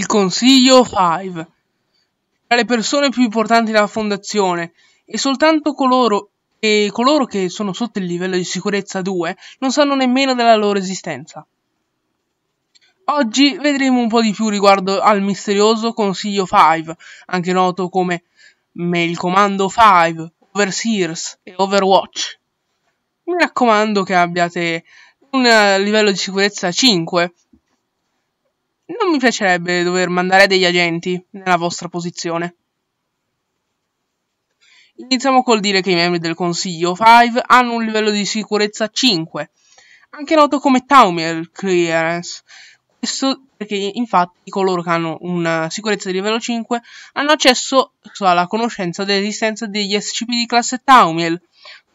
Il Consiglio 5 tra le persone più importanti della fondazione e soltanto coloro, e coloro che sono sotto il livello di sicurezza 2 non sanno nemmeno della loro esistenza. Oggi vedremo un po' di più riguardo al misterioso Consiglio 5, anche noto come Mail Comando 5, Overseers e Overwatch. Mi raccomando che abbiate un eh, livello di sicurezza 5 non mi piacerebbe dover mandare degli agenti nella vostra posizione. Iniziamo col dire che i membri del Consiglio 5 hanno un livello di sicurezza 5, anche noto come Taumiel Clearance. Questo perché infatti coloro che hanno una sicurezza di livello 5 hanno accesso alla conoscenza dell'esistenza degli SCP di classe Taumiel,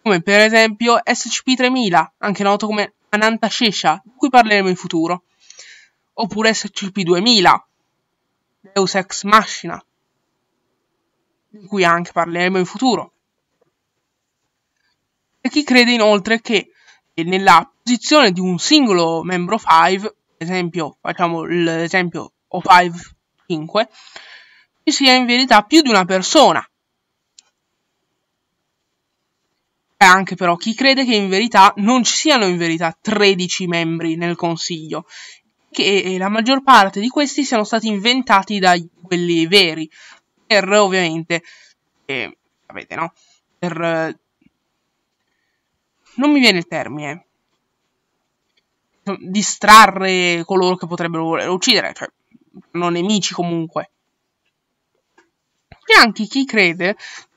come per esempio SCP-3000, anche noto come Ananta Shesha, di cui parleremo in futuro oppure SCP-2000, Deus Ex Machina, di cui anche parleremo in futuro. E chi crede inoltre che nella posizione di un singolo membro 5, ad esempio, facciamo l'esempio O5-5, ci sia in verità più di una persona. E anche però chi crede che in verità non ci siano in verità 13 membri nel consiglio che la maggior parte di questi siano stati inventati da quelli veri, per ovviamente, eh, sapete no, per... non mi viene il termine, distrarre coloro che potrebbero voler uccidere, cioè non nemici comunque. E anche chi crede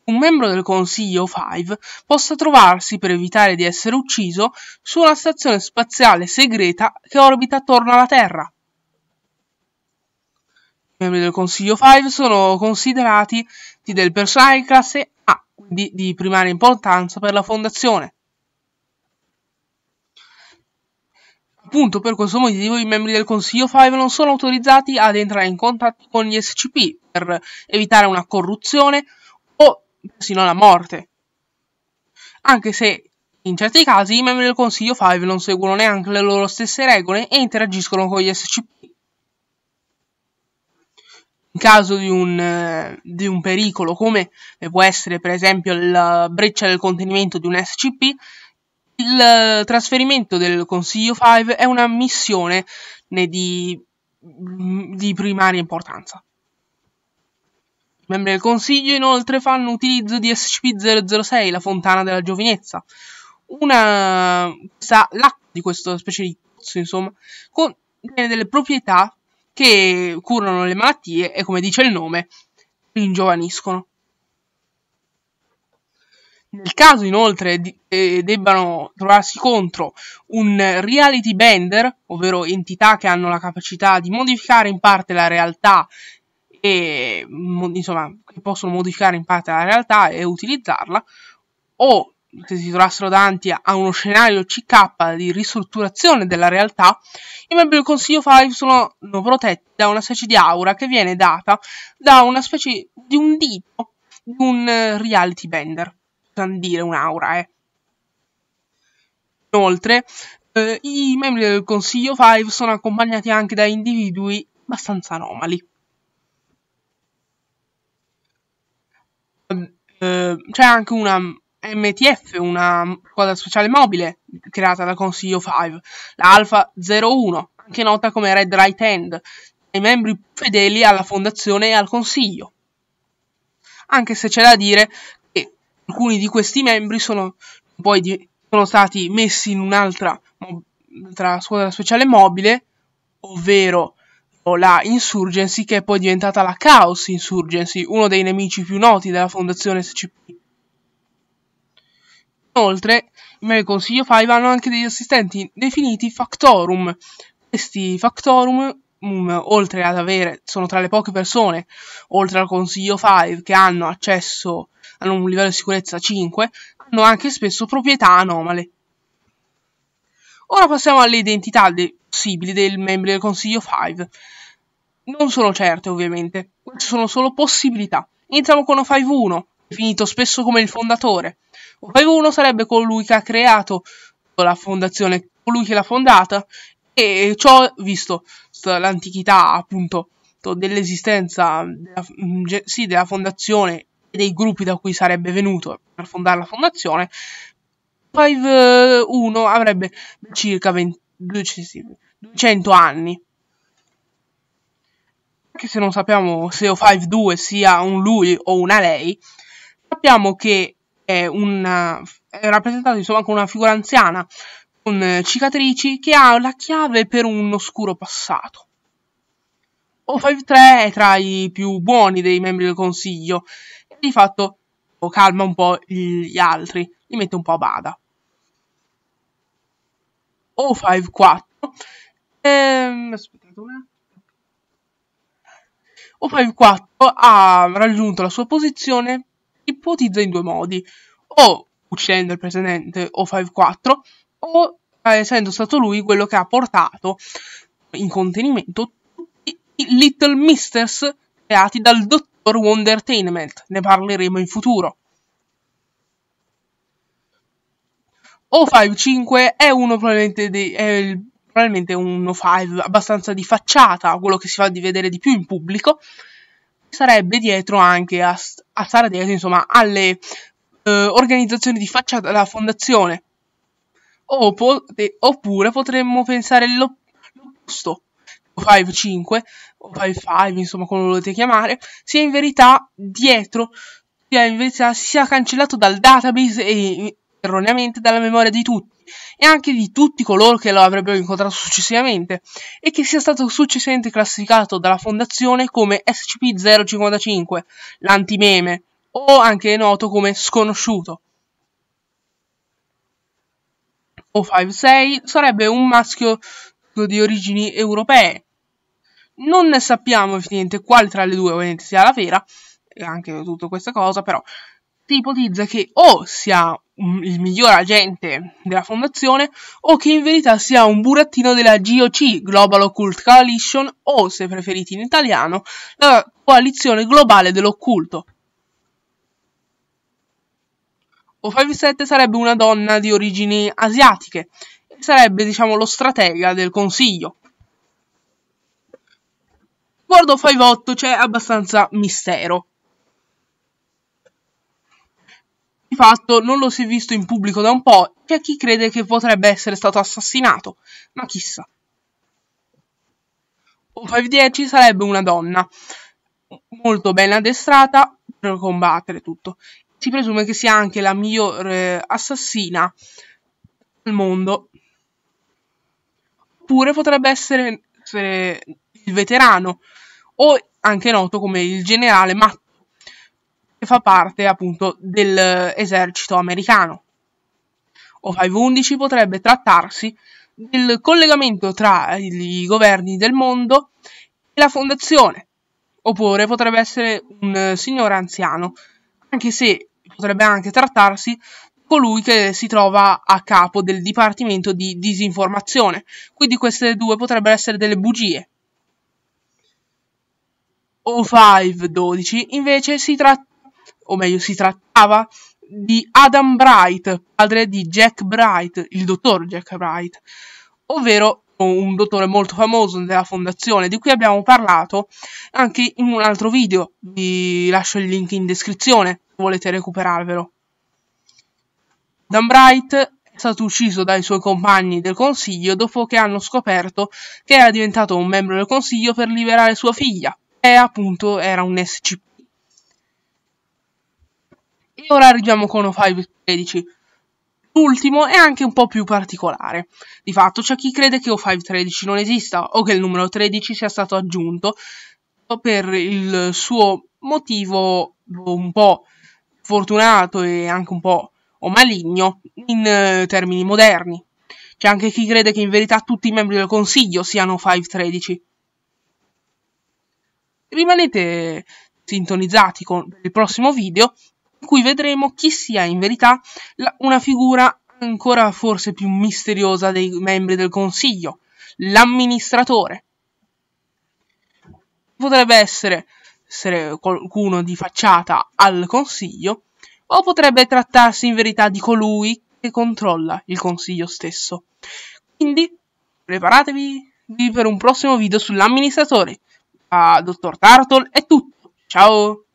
un membro del Consiglio 5 possa trovarsi per evitare di essere ucciso su una stazione spaziale segreta che orbita attorno alla Terra. I membri del Consiglio 5 sono considerati del personale di classe A, quindi di primaria importanza per la Fondazione. Appunto per questo motivo i membri del Consiglio 5 non sono autorizzati ad entrare in contatto con gli SCP per evitare una corruzione persino alla morte. Anche se in certi casi i membri del Consiglio 5 non seguono neanche le loro stesse regole e interagiscono con gli SCP. In caso di un, eh, di un pericolo, come può essere per esempio la breccia del contenimento di un SCP, il trasferimento del Consiglio 5 è una missione di, di primaria importanza. Membri del consiglio inoltre fanno utilizzo di SCP-006, la fontana della giovinezza. Una, questa, l'acqua di questo specie di pozzo, insomma, contiene delle proprietà che curano le malattie e, come dice il nome, ringiovaniscono. Nel caso inoltre di, eh, debbano trovarsi contro un reality bender, ovvero entità che hanno la capacità di modificare in parte la realtà e insomma, che possono modificare in parte la realtà e utilizzarla, o se si trovassero davanti a uno scenario CK di ristrutturazione della realtà, i membri del Consiglio 5 sono protetti da una specie di aura che viene data da una specie di un dito di un eh, reality bender, possiamo dire un'aura, eh. Inoltre, eh, i membri del Consiglio 5 sono accompagnati anche da individui abbastanza anomali. c'è anche una MTF, una squadra speciale mobile creata da Consiglio 5, la Alpha 01, anche nota come Red Right Hand, dai membri più fedeli alla fondazione e al Consiglio. Anche se c'è da dire che alcuni di questi membri sono poi di, sono stati messi in un'altra squadra speciale mobile, ovvero la Insurgency che è poi diventata la Chaos Insurgency, uno dei nemici più noti della fondazione SCP. Inoltre, i membri Consiglio 5 hanno anche degli assistenti definiti Factorum. Questi Factorum, mh, mm, oltre ad avere, sono tra le poche persone, oltre al Consiglio 5, che hanno accesso, hanno un livello di sicurezza 5, hanno anche spesso proprietà anomale. Ora passiamo alle identità dei possibili dei membri del Consiglio 5. Non sono certe, ovviamente, queste sono solo possibilità. Iniziamo con O5-1, definito spesso come il fondatore. O5-1 sarebbe colui che ha creato la fondazione, colui che l'ha fondata, e ciò visto l'antichità, appunto, dell'esistenza della, mm, sì, della fondazione e dei gruppi da cui sarebbe venuto per fondare la fondazione, 5 1 eh, avrebbe circa 20, 200 anni. Anche se non sappiamo se O5 2 sia un lui o una lei, sappiamo che è, una, è rappresentato insomma con una figura anziana con eh, cicatrici che ha la chiave per un oscuro passato. O5-3 è tra i più buoni dei membri del consiglio e di fatto o calma un po' gli altri, li mette un po' a bada. O 5-4. Ehm, aspettate un attimo. O5-4 ha raggiunto la sua posizione, ipotizza in due modi, o uccidendo il presidente O5-4, o eh, essendo stato lui quello che ha portato in contenimento tutti i Little Misters creati dal dottore per Wonder ne parleremo in futuro. O55 è uno probabilmente, de- è il, probabilmente un O5 abbastanza di facciata, quello che si fa di vedere di più in pubblico, sarebbe dietro anche a, a stare dietro insomma, alle eh, organizzazioni di facciata della fondazione. Po- de- oppure potremmo pensare l'opposto, 5-5 o 5-5, insomma come lo volete chiamare, sia in verità dietro, sia in verità sia cancellato dal database e erroneamente dalla memoria di tutti e anche di tutti coloro che lo avrebbero incontrato successivamente e che sia stato successivamente classificato dalla fondazione come SCP-055, l'antimeme, o anche noto come sconosciuto. O56 sarebbe un maschio di origini europee, non ne sappiamo niente quale tra le due ovviamente sia la vera, e anche tutta questa cosa, però si ipotizza che o sia il miglior agente della fondazione o che in verità sia un burattino della GOC, Global Occult Coalition, o se preferite in italiano, la coalizione globale dell'occulto. O57 sarebbe una donna di origini asiatiche e sarebbe diciamo lo stratega del consiglio. Bordo 5-8 c'è abbastanza mistero. Di fatto non lo si è visto in pubblico da un po', c'è chi crede che potrebbe essere stato assassinato, ma chissà. Un 5-10 sarebbe una donna, molto ben addestrata per combattere tutto. Si presume che sia anche la migliore eh, assassina al mondo. Oppure potrebbe essere, essere il veterano, o anche noto come il generale Matto, che fa parte appunto dell'esercito americano. O 511 potrebbe trattarsi del collegamento tra i governi del mondo e la fondazione, oppure potrebbe essere un signore anziano, anche se potrebbe anche trattarsi di colui che si trova a capo del dipartimento di disinformazione, quindi queste due potrebbero essere delle bugie o 512 invece si tratta, o meglio si trattava di Adam Bright, padre di Jack Bright, il dottor Jack Bright, ovvero un dottore molto famoso della fondazione di cui abbiamo parlato anche in un altro video, vi lascio il link in descrizione se volete recuperarvelo. Adam Bright è stato ucciso dai suoi compagni del consiglio dopo che hanno scoperto che era diventato un membro del consiglio per liberare sua figlia, appunto era un SCP. E ora arriviamo con O5 13. L'ultimo è anche un po' più particolare. Di fatto c'è chi crede che O5 13 non esista o che il numero 13 sia stato aggiunto per il suo motivo un po' fortunato e anche un po' o maligno in eh, termini moderni. C'è anche chi crede che in verità tutti i membri del Consiglio siano 513 rimanete sintonizzati con il prossimo video in cui vedremo chi sia in verità la, una figura ancora forse più misteriosa dei membri del consiglio, l'amministratore. Potrebbe essere, essere qualcuno di facciata al consiglio o potrebbe trattarsi in verità di colui che controlla il consiglio stesso. Quindi preparatevi per un prossimo video sull'amministratore a Dottor Tartol è tutto. Ciao!